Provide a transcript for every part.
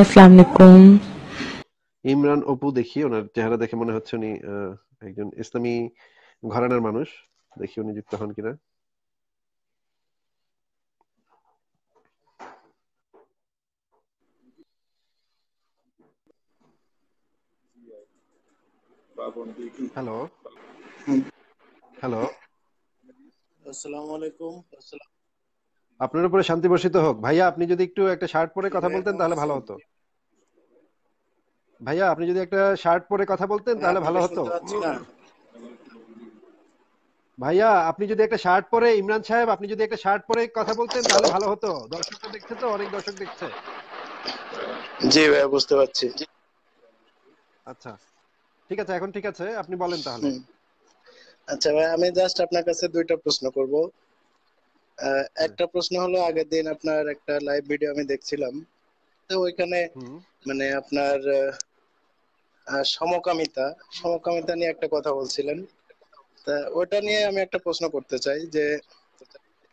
আসসালামু ইমরান অপু দেখি ওনার চেহারা দেখে মনে হচ্ছে উনি একজন ইসলামী ঘরানার মানুষ দেখি উনি যুক্ত হন কিনা হ্যালো হ্যালো আসসালামু আলাইকুম আসসালাম আপনার উপরে শান্তি বর্ষিত হোক ভাইয়া আপনি যদি একটু একটা হ্যাঁ, শার্ট হ্যাঁ, হ্যাঁ। পরে কথা বলতেন তাহলে ভালো হতো ভাইয়া আপনি যদি একটা শার্ট পরে কথা বলতেন তাহলে ভালো হতো ভাইয়া আপনি যদি একটা শার্ট পরে ইমরান সাহেব আপনি যদি একটা শার্ট পরে কথা বলতেন তাহলে ভালো হতো দর্শক তো দেখছে তো অনেক দর্শক দেখছে জি ভাইয়া বুঝতে পারছি আচ্ছা ঠিক আছে এখন ঠিক আছে আপনি বলেন তাহলে আচ্ছা ভাই আমি জাস্ট আপনার কাছে দুইটা প্রশ্ন করব একটা প্রশ্ন হলো আগের দিন আপনার একটা লাইভ ভিডিও আমি দেখছিলাম তো ওইখানে মানে আপনার সমকামিতা সমকামিতা নিয়ে একটা কথা বলছিলেন তা ওটা নিয়ে আমি একটা প্রশ্ন করতে চাই যে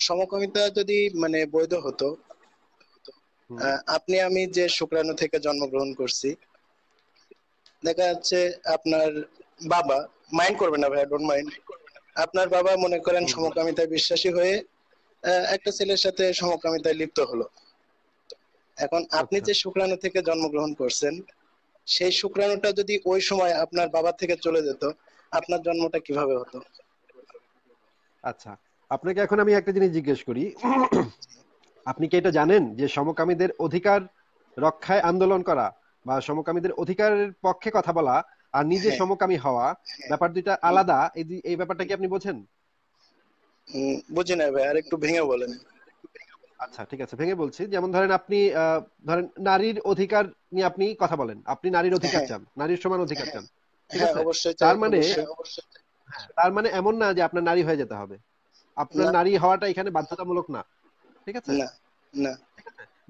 সমকামিতা যদি মানে বৈধ হতো আপনি আমি যে শুক্রাণু থেকে জন্মগ্রহণ করছি দেখা যাচ্ছে আপনার বাবা মাইন্ড করবেন না ভাই ডোন্ট মাইন্ড আপনার বাবা মনে করেন সমকামিতা বিশ্বাসী হয়ে একটা ছেলের সাথে সমকামিতায় লিপ্ত হলো এখন আচ্ছা। আপনি যে শুক্রাণু থেকে জন্মগ্রহণ করছেন সেই শুক্রাণুটা যদি ওই সময় আপনার বাবা থেকে চলে যেত আপনার জন্মটা কিভাবে হতো আচ্ছা আপনাকে এখন আমি একটা জিনিস জিজ্ঞেস করি আপনি কি এটা জানেন যে সমকামীদের অধিকার রক্ষায় আন্দোলন করা বা সমকামীদের অধিকারের পক্ষে কথা বলা আর নিজে হ্যাঁ। সমকামী হওয়া হ্যাঁ। ব্যাপার দুইটা আলাদা এই ব্যাপারটা কি আপনি বোঝেন বুঝি না ভাই আর একটু ভেঙে বলেন আচ্ছা ঠিক আছে ভেঙে বলছি যেমন ধরেন আপনি ধরেন নারীর অধিকার নিয়ে আপনি কথা বলেন আপনি নারীর অধিকার হ্যাঁ। চান নারীর সমান অধিকার হ্যাঁ। চান হ্যাঁ, তার মানে তার মানে এমন না যে আপনার নারী হয়ে যেতে হবে আপনার নারী হওয়াটা এখানে বাধ্যতামূলক না ঠিক আছে না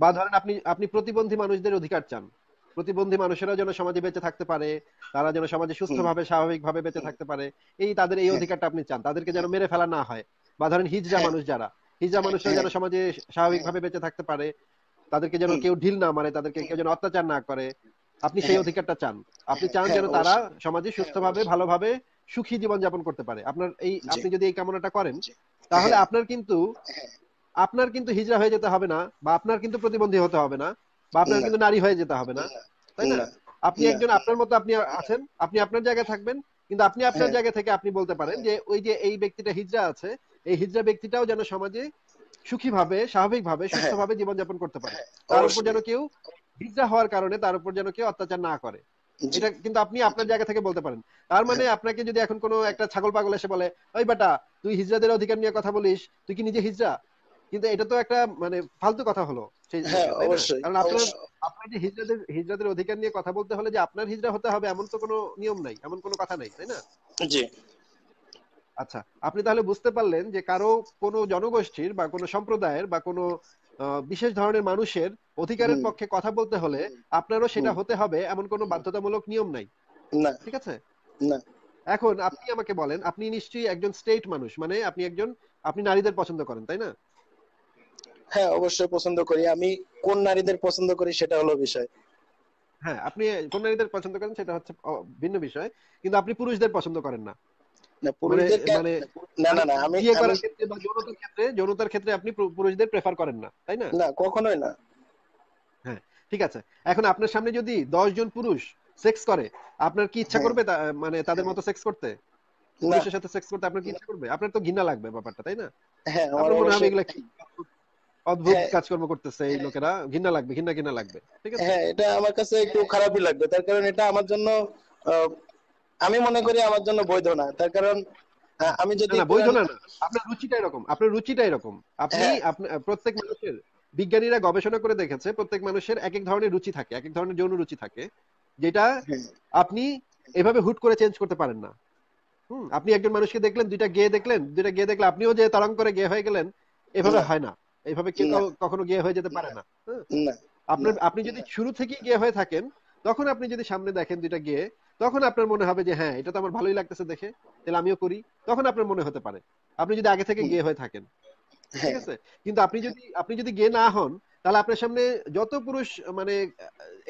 বা ধরেন আপনি আপনি প্রতিবন্ধী মানুষদের অধিকার চান প্রতিবন্ধী মানুষেরা যেন সমাজে বেঁচে থাকতে পারে তারা যেন সমাজে সুস্থভাবে স্বাভাবিকভাবে বেঁচে থাকতে পারে এই তাদের এই অধিকারটা আপনি চান তাদেরকে যেন মেরে ফেলা না হয় বা ধরেন হিজড়া হ্যাঁ। মানুষ যারা হিজড়া মানুষরা যারা হ্যাঁ। সমাজে স্বাভাবিকভাবে বেঁচে থাকতে পারে তাদেরকে যেন কেউ ঢিল না মারে তাদেরকে কেউ যেন অত্যাচার না করে আপনি হ্যাঁ। সেই অধিকারটা চান আপনি চান যেন তারা সমাজে সুস্থভাবে ভালোভাবে সুখী জীবন যাপন করতে পারে আপনার এই আপনি যদি এই কামনাটা করেন তাহলে আপনার কিন্তু আপনার কিন্তু হিজড়া হয়ে যেতে হবে না বা আপনার কিন্তু প্রতিবন্ধী হতে হবে না বা আপনার কিন্তু নারী হয়ে যেতে হবে না তাই না আপনি একজন আপনার মতো আপনি আছেন আপনি আপনার জায়গায় থাকবেন কিন্তু আপনি আপনার জায়গা থেকে আপনি বলতে পারেন যে ওই যে এই ব্যক্তিটা হিজড়া আছে এই হিজড়া ব্যক্তিটাও যেন সমাজে সুখীভাবে স্বাভাবিকভাবে হ্যাঁ। সুস্থভাবে জীবনযাপন করতে পারে হ্যাঁ, তার উপর যেন কেউ হিজড়া হওয়ার কারণে তার উপর যেন কেউ অত্যাচার না করে এটা কিন্তু আপনি আপনার জায়গা থেকে বলতে পারেন তার মানে হ্যাঁ। আপনাকে যদি এখন কোনো একটা ছাগল পাগল এসে বলে ওই বেটা তুই হিজড়াদের অধিকার নিয়ে কথা বলিস তুই কি নিজে হিজড়া কিন্তু এটা তো একটা মানে ফালতু কথা হলো কারণ আপনার আপনার যে হিজড়াদের হিজড়াদের অধিকার নিয়ে কথা বলতে হলে যে আপনার হিজড়া হতে হবে এমন তো কোনো নিয়ম নাই এমন কোনো কথা নাই তাই না আচ্ছা আপনি তাহলে বুঝতে পারলেন যে কারো কোনো জনগোষ্ঠীর বা কোনো সম্প্রদায়ের বা কোনো বিশেষ ধরনের মানুষের অধিকারের পক্ষে কথা বলতে হলে আপনারও সেটা হতে হবে এমন কোনো বাধ্যতামূলক নিয়ম নাই না ঠিক আছে না এখন আপনি আমাকে বলেন আপনি নিশ্চয়ই একজন স্টেট মানুষ মানে আপনি একজন আপনি নারীদের পছন্দ করেন তাই না হ্যাঁ অবশ্যই পছন্দ করি আমি কোন নারীদের পছন্দ করি সেটা হলো বিষয় হ্যাঁ আপনি কোন নারীদের পছন্দ করেন সেটা হচ্ছে ভিন্ন বিষয় কিন্তু আপনি পুরুষদের পছন্দ করেন না মানে, মানে যৌনতার ক্ষেত্রে আপনি পুরুষদের প্রেফার করেন না তাই না না কখনোই না হ্যাঁ ঠিক আছে এখন আপনার সামনে যদি জন পুরুষ সেক্স করে আপনার কি ইচ্ছা হ্যাঁ। করবে মানে তাদের মতো সেক্স করতে পুরুষের সাথে সেক্স করতে আপনার কি ইচ্ছা করবে আপনার তো ঘৃণা লাগবে ব্যাপারটা তাই না হ্যাঁ আমার এগুলা কি অদ্ভুত হ্যাঁ। কাজকর্ম করতেছে এই লোকেরা ঘৃণা লাগবে ঘৃণা ঘৃণা লাগবে ঠিক আছে হ্যাঁ এটা আমার কাছে একটু খারাপই লাগবে তার কারণ এটা আমার জন্য আমি মনে করি আমার জন্য বৈধ না তার কারণ আমি যদি বৈধ না আপনার রুচিটা এরকম আপনার রুচিটা এরকম হ্যাঁ। আপনি প্রত্যেক মানুষের বিজ্ঞানীরা গবেষণা করে দেখেছে প্রত্যেক মানুষের এক এক ধরনের রুচি থাকে এক এক ধরনের যৌন রুচি থাকে যেটা হ্যাঁ। আপনি এভাবে হুট করে চেঞ্জ করতে পারেন না হুম আপনি একজন মানুষকে দেখলেন দুইটা গে দেখলেন দুইটা গে দেখলে আপনিও যে তরঙ্গ করে গে হয়ে গেলেন এভাবে হয় না এভাবে কেউ কখনো গে হয়ে যেতে পারে না আপনার আপনি যদি শুরু থেকেই গে হয়ে থাকেন তখন আপনি যদি সামনে দেখেন দুইটা গিয়ে তখন আপনার মনে হবে যে হ্যাঁ এটা তো আমার ভালোই লাগতেছে দেখে তাহলে আমিও করি তখন আপনার মনে হতে পারে আপনি যদি আগে থেকে গে হয়ে থাকেন ঠিক হ্যাঁ। আছে কিন্তু আপনি যদি আপনি যদি গে না হন তাহলে আপনার সামনে যত পুরুষ মানে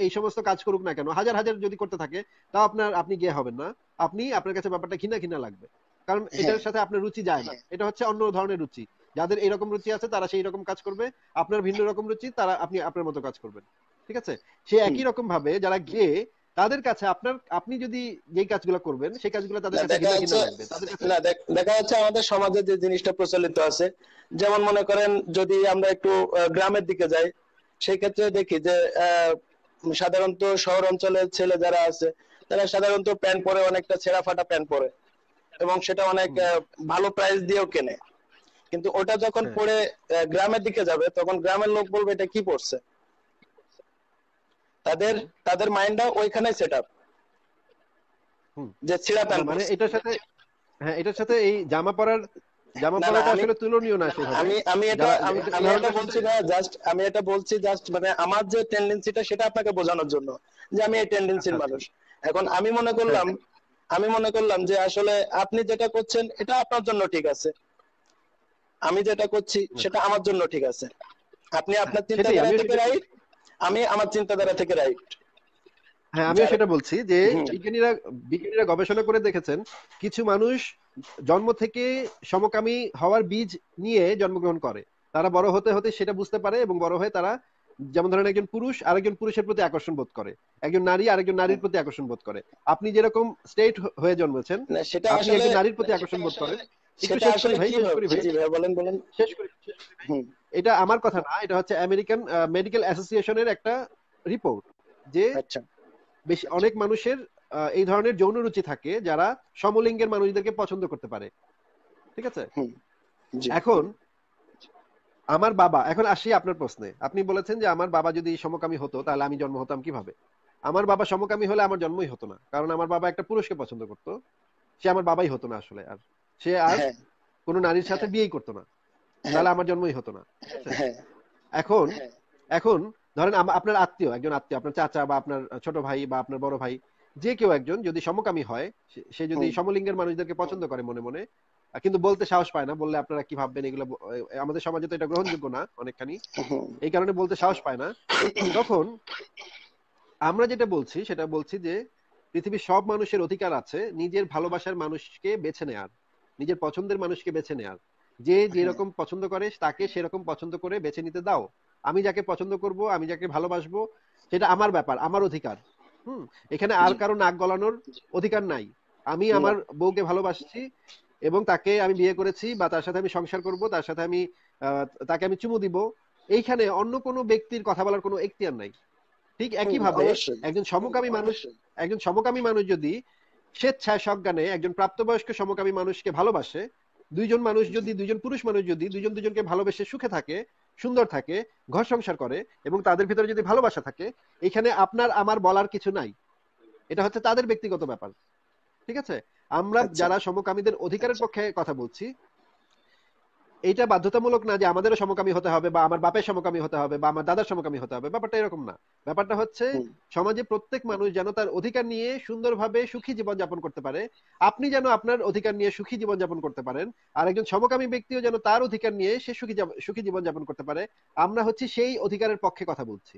এই সমস্ত কাজ করুক না কেন হাজার হাজার যদি করতে থাকে তাও আপনার আপনি গে হবেন না আপনি আপনার কাছে ব্যাপারটা ঘিনা ঘিনা লাগবে কারণ হ্যাঁ। এটার সাথে আপনার রুচি যায় না হ্যাঁ। এটা হচ্ছে অন্য ধরনের রুচি যাদের এরকম রুচি আছে তারা সেই রকম কাজ করবে আপনার ভিন্ন রকম রুচি তারা আপনি আপনার মতো কাজ করবেন ঠিক আছে সে একই রকম ভাবে যারা গিয়ে তাদের কাছে আপনার আপনি যদি যে কাজগুলো করবেন সেই কাজগুলো তাদের কাছে না দেখা যাচ্ছে আমাদের সমাজে যে জিনিসটা প্রচলিত আছে যেমন মনে করেন যদি আমরা একটু গ্রামের দিকে যাই সেই ক্ষেত্রে দেখি যে সাধারণত শহর অঞ্চলের ছেলে যারা আছে তারা সাধারণত প্যান্ট পরে অনেকটা ছেঁড়া ফাটা প্যান্ট পরে এবং সেটা অনেক ভালো প্রাইস দিয়েও কেনে কিন্তু ওটা যখন হ্যাঁ। পরে গ্রামের দিকে যাবে তখন গ্রামের লোক বলবে এটা কি পড়ছে তাদের তাদের মাইন্ডটা ওইখানে সেট আপ যে ছিড়া প্যান্ট মানে, মানে এটার সাথে হ্যাঁ এটার সাথে এই জামা পরার জামা পরাটা আসলে তুলনীয় না আমি আমি এটা আমি এটা বলছি না জাস্ট আমি এটা বলছি জাস্ট মানে আমার যে টেন্ডেন্সিটা সেটা আপনাকে বোঝানোর জন্য যে আমি এই টেন্ডেন্সির আচ্ছা, আচ্ছা। মানুষ এখন আমি মনে হ্যাঁ। করলাম আমি মনে করলাম যে আসলে আপনি যেটা করছেন এটা আপনার জন্য ঠিক আছে আমি যেটা করছি সেটা আমার জন্য ঠিক আছে আপনি আপনার হ্যাঁ, চিন্তা রাইট আমি আমার চিন্তাধারা থেকে রাইট হ্যাঁ আমিও সেটা বলছি যে বিজ্ঞানীরা বিজ্ঞানীরা গবেষণা করে দেখেছেন কিছু মানুষ জন্ম থেকে সমকামী হওয়ার বীজ নিয়ে জন্মগ্রহণ করে তারা বড় হতে হতে সেটা বুঝতে পারে এবং বড় হয়ে তারা যেমন ধরেন একজন পুরুষ আরেকজন পুরুষের প্রতি আকর্ষণ বোধ করে একজন নারী আরেকজন নারীর প্রতি আকর্ষণ বোধ করে আপনি যেরকম স্টেট হয়ে জন্মেছেন আপনি একজন নারীর প্রতি আকর্ষণ বোধ করেন এটা আমার কথা না এটা হচ্ছে আমেরিকান মেডিকেল অ্যাসোসিয়েশনের একটা রিপোর্ট যে আচ্ছা। বেশি অনেক মানুষের এই ধরনের যৌন রুচি থাকে যারা সমলিঙ্গের মানুষদেরকে পছন্দ করতে পারে ঠিক আছে এখন আমার বাবা এখন আসি আপনার প্রশ্নে আপনি বলেছেন যে আমার বাবা যদি সমকামী হতো তাহলে আমি জন্ম হতাম কিভাবে আমার বাবা সমকামী হলে আমার জন্মই হতো না কারণ আমার বাবা একটা পুরুষকে পছন্দ করতো সে আমার বাবাই হতো না আসলে আর সে আর হ্যাঁ। কোনো নারীর সাথে বিয়েই করতো না তাহলে আমার জন্মই হতো না হ্যাঁ। এখন হ্যাঁ। এখন ধরেন আপনার আত্মীয় একজন আত্মীয় আপনার চাচা বা আপনার ছোট ভাই বা আপনার বড় ভাই যে কেউ একজন যদি সমকামী হয় সে যদি সমলিঙ্গের মানুষদেরকে পছন্দ করে মনে মনে কিন্তু বলতে সাহস পায় না বললে আপনারা কি ভাববেন এগুলো আমাদের সমাজে তো এটা গ্রহণযোগ্য না অনেকখানি এই কারণে বলতে সাহস পায় না তখন আমরা যেটা বলছি সেটা বলছি যে পৃথিবীর সব মানুষের অধিকার আছে নিজের ভালোবাসার মানুষকে বেছে নেয়ার নিজের পছন্দের মানুষকে বেছে নেওয়ার যে যেরকম পছন্দ করে তাকে সেরকম পছন্দ করে বেছে নিতে দাও আমি যাকে পছন্দ করব আমি যাকে ভালোবাসবো সেটা আমার ব্যাপার আমার অধিকার হুম এখানে আর কারো নাক গলানোর অধিকার নাই আমি আমার বউকে ভালোবাসছি এবং তাকে আমি বিয়ে করেছি বা তার সাথে আমি সংসার করব তার সাথে আমি তাকে আমি চুমু দিব এইখানে অন্য কোনো ব্যক্তির কথা বলার কোনো এখতিয়ার নাই ঠিক একই ভাবে একজন সমকামী মানুষ একজন সমকামী মানুষ যদি স্বেচ্ছায় সজ্ঞানে একজন প্রাপ্তবয়স্ক সমকামী মানুষকে ভালোবাসে দুইজন মানুষ যদি দুইজন পুরুষ মানুষ যদি দুইজন দুজনকে ভালোবেসে সুখে থাকে সুন্দর থাকে ঘর সংসার করে এবং তাদের ভিতরে যদি ভালোবাসা থাকে এখানে আপনার আমার বলার কিছু নাই এটা হচ্ছে তাদের ব্যক্তিগত ব্যাপার ঠিক আছে আমরা আচ্ছা। যারা সমকামীদের অধিকারের পক্ষে কথা বলছি এটা বাধ্যতামূলক না যে আমাদেরও সমকামী হতে হবে বা আমার বাপের সমকামী হতে হবে বা আমার দাদার সমকামী হতে হবে ব্যাপারটা এরকম না ব্যাপারটা হচ্ছে সমাজে প্রত্যেক মানুষ যেন তার অধিকার নিয়ে সুন্দরভাবে সুখী জীবন যাপন করতে পারে আপনি যেন আপনার অধিকার নিয়ে সুখী জীবন যাপন করতে পারেন আর একজন সমকামী ব্যক্তিও যেন তার অধিকার নিয়ে সে সুখী সুখী জীবন যাপন করতে পারে আমরা হচ্ছে সেই অধিকারের পক্ষে কথা বলছি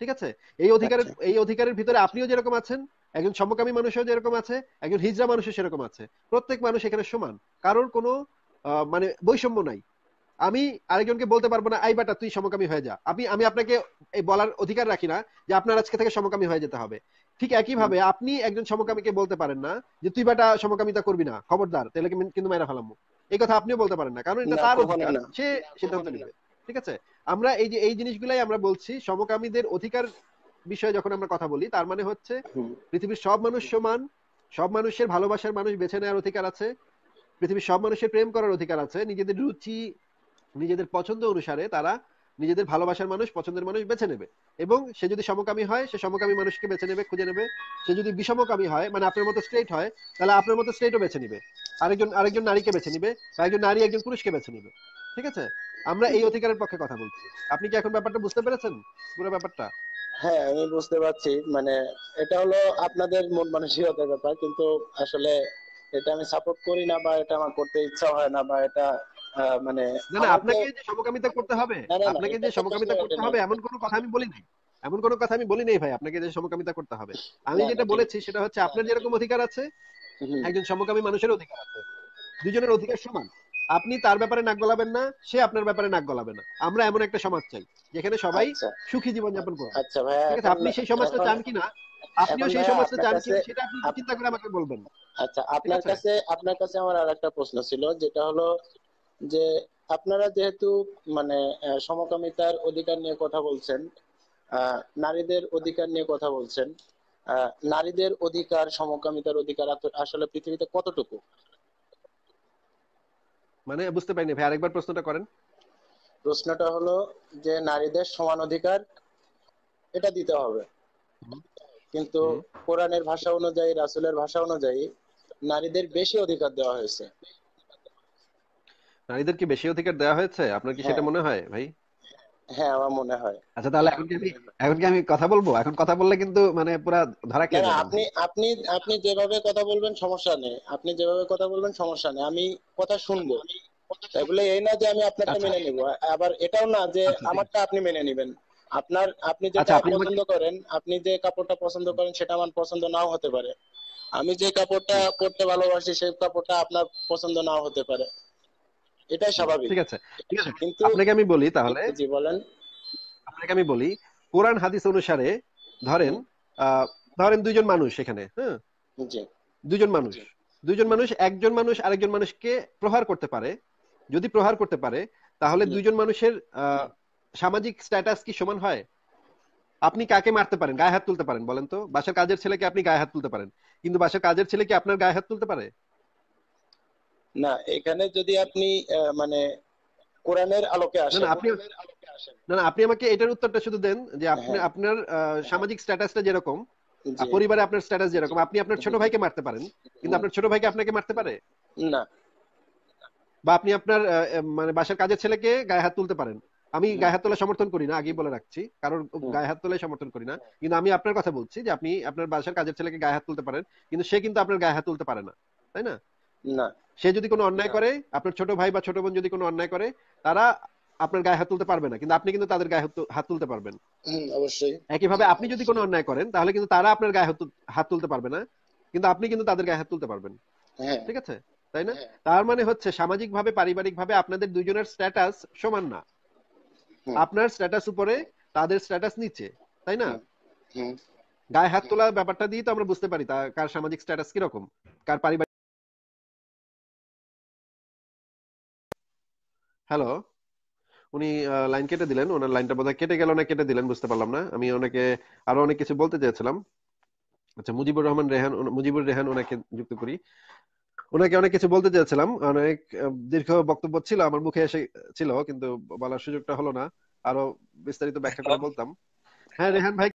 ঠিক আছে এই অধিকারের আচ্ছা। এই অধিকারের ভিতরে আপনিও যেরকম আছেন একজন সমকামী মানুষও যেরকম আছে একজন হিজরা মানুষও সেরকম আছে প্রত্যেক মানুষ এখানে সমান কারোর কোনো মানে বৈষম্য নাই আমি আরেকজনকে বলতে পারবো না আই বাটা তুই সমকামী হয়ে যা আমি আমি আপনাকে এই বলার অধিকার রাখি না যে আপনার আজকে থেকে সমকামী হয়ে যেতে হবে ঠিক একইভাবে আপনি একজন সমকামীকে বলতে পারেন না যে তুই বাটা সমকামিতা করবি না খবরদার তাহলে কিন্তু মায়েরা ফেলাম এই কথা আপনিও বলতে পারেন না কারণ এটা তার অধিকার সে সিদ্ধান্ত নেবে ঠিক আছে আমরা এই যে এই জিনিসগুলাই আমরা বলছি সমকামীদের অধিকার বিষয়ে যখন আমরা কথা বলি তার মানে হচ্ছে পৃথিবীর সব মানুষ সমান সব মানুষের ভালোবাসার মানুষ বেছে নেওয়ার অধিকার আছে পৃথিবীর সব মানুষের প্রেম করার অধিকার আছে নিজেদের রুচি নিজেদের পছন্দ অনুসারে তারা নিজেদের ভালোবাসার মানুষ পছন্দের মানুষ বেছে নেবে এবং সে যদি সমকামী হয় সে সমকামী মানুষকে বেছে নেবে খুঁজে নেবে সে যদি বিষমকামী হয় মানে আপনার মতো স্ট্রেট হয় তাহলে আপনার মতো স্ট্রেটও বেছে নিবে আরেকজন আরেকজন নারীকে বেছে নিবে বা একজন নারী একজন পুরুষকে বেছে নিবে ঠিক আছে আমরা এই অধিকারের পক্ষে কথা বলছি আপনি কি এখন ব্যাপারটা বুঝতে পেরেছেন পুরো ব্যাপারটা হ্যাঁ আমি বুঝতে পারছি মানে এটা হলো আপনাদের মন মানসিকতার ব্যাপার কিন্তু আসলে এটা আমি সাপোর্ট করি না বা এটা আমার করতে ইচ্ছা হয় না বা এটা মানে না না আপনাকে যে সমকামিতা করতে হবে আপনাকে যে সমকামিতা করতে হবে এমন কোনো কথা আমি বলি নাই এমন কোনো কথা আমি বলি নাই ভাই আপনাকে যে সমকামিতা করতে হবে আমি যেটা বলেছি সেটা হচ্ছে আপনার যেরকম অধিকার আছে একজন সমকামী মানুষের অধিকার আছে দুজনের অধিকার সমান আপনি তার ব্যাপারে নাক গলাবেন না সে আপনার ব্যাপারে নাক গলাবে না আমরা এমন একটা সমাজ চাই যেখানে সবাই আচ্ছা। সুখী জীবন যাপন করবে আচ্ছা আপনি সেই সমাজটা চান কিনা আপনিও সেই মানে সেটা আপনি চিন্তা করে আমাকে বলবেন আচ্ছা আপনার কাছে আপনার কাছে আমার আরেকটা প্রশ্ন ছিল যেটা হলো যে আপনারা যেহেতু মানে সমকামিতার অধিকার নিয়ে কথা বলছেন নারীদের অধিকার নিয়ে কথা বলছেন নারীদের অধিকার সমকামিতার অধিকার আসলে পৃথিবীতে কতটুকু মানে বুঝতে পারিনি ভাই আরেকবার প্রশ্নটা করেন প্রশ্নটা হলো যে নারীদের সমান অধিকার এটা দিতে হবে কিন্তু কোরআনের ভাষা অনুযায়ী রাসুলের ভাষা অনুযায়ী নারীদের বেশি অধিকার দেওয়া হয়েছে নারীদেরকে বেশি অধিকার দেওয়া হয়েছে আপনার কি হ্যাঁ। সেটা মনে হয় ভাই হ্যাঁ আমার মনে হয় আচ্ছা তাহলে এখন কি এখন কি আমি কথা বলবো এখন কথা বললে কিন্তু মানে পুরো ধরা আপনি আপনি আপনি যেভাবে কথা বলবেন সমস্যা নেই আপনি যেভাবে কথা বলবেন সমস্যা নেই আমি কথা শুনবো তাই বলে এই না যে আমি আপনারটা আচ্ছা। মেনে নিব আবার এটাও না যে আচ্ছা, আমারটা আপনি মেনে নেবেন আপনার আপনি যেটা আচ্ছা, পছন্দ করেন আপনি যে কাপড়টা পছন্দ করেন সেটা আমার পছন্দ নাও হতে পারে আমি যে কাপড়টা পড়তে ভালোবাসি সেই কাপড়টা আপনার পছন্দ নাও হতে পারে এটাই স্বাভাবিক ঠিক আছে ঠিক আছে কিন্তু আপনাকে আমি বলি তাহলে জি বলেন আপনাকে আমি বলি কোরআন হাদিস অনুসারে ধরেন ধরেন দুইজন মানুষ এখানে হ্যাঁ জি দুজন মানুষ দুইজন মানুষ একজন মানুষ আরেকজন মানুষকে প্রহার করতে পারে যদি প্রহার করতে পারে তাহলে দুইজন মানুষের সামাজিক স্ট্যাটাস কি সমান হয় আপনি কাকে মারতে পারেন গায়ে হাত তুলতে পারেন বলেন তো বাসার কাজের ছেলেকে আপনি গায়ে হাত তুলতে পারেন কিন্তু বাসার কাজের ছেলে কি আপনার গায়ে হাত তুলতে পারে না এখানে যদি আপনি মানে কোরআনের আলোকে আসেন আপনি না না আপনি আমাকে এটার উত্তরটা শুধু দেন যে হ্যাঁ। আপনি আপনার সামাজিক স্ট্যাটাসটা যেরকম পরিবারে আপনার স্ট্যাটাস যেরকম আপনি আপনার ছোট ভাইকে মারতে পারেন কিন্তু আপনার ছোট ভাইকে আপনাকে মারতে পারে না বা আপনি আপনার মানে বাসার কাজের ছেলেকে গায়ে হাত তুলতে পারেন আমি গায়ে হাত সমর্থন করি না আগেই বলে রাখছি কারণ গায়ে হাত তোলাই সমর্থন করি না কিন্তু আমি আপনার কথা বলছি যে আপনি আপনার বাসার কাজের ছেলেকে গায়ে হাত তুলতে পারেন কিন্তু সে কিন্তু আপনার গায়ে হাত তুলতে পারে না তাই না সে যদি কোনো অন্যায় করে আপনার ছোট ভাই বা ছোট বোন যদি কোনো অন্যায় করে তারা আপনার গায়ে হাত তুলতে পারবে না কিন্তু আপনি কিন্তু তাদের গায়ে হাত তুলতে পারবেন অবশ্যই একইভাবে আপনি যদি কোনো অন্যায় করেন তাহলে কিন্তু তারা আপনার গায়ে হাত তুলতে পারবে না কিন্তু আপনি কিন্তু তাদের গায়ে হাত তুলতে পারবেন হ্যাঁ। ঠিক আছে তাই না হ্যাঁ। তার মানে হচ্ছে সামাজিক ভাবে পারিবারিক ভাবে আপনাদের দুজনের স্ট্যাটাস সমান না আপনার স্ট্যাটাস উপরে তাদের স্ট্যাটাস নিচে তাই না গায়ে হাত তোলা ব্যাপারটা দিয়ে তো আমরা বুঝতে পারি কার সামাজিক স্ট্যাটাস কিরকম কার পারিবারিক হ্যালো উনি লাইন কেটে দিলেন ওনার লাইনটা বোধহয় কেটে গেল না কেটে দিলেন বুঝতে পারলাম না আমি ওনাকে আরো অনেক কিছু বলতে চেয়েছিলাম আচ্ছা মুজিবুর রহমান রেহান মুজিবুর রেহান ওনাকে যুক্ত করি ওনাকে অনেক কিছু বলতে চেয়েছিলাম অনেক দীর্ঘ বক্তব্য ছিল আমার মুখে এসে ছিল কিন্তু বলার সুযোগটা হলো না আরো বিস্তারিত ব্যাখ্যা করে আচ্ছা। বলতাম হ্যাঁ রেহান ভাই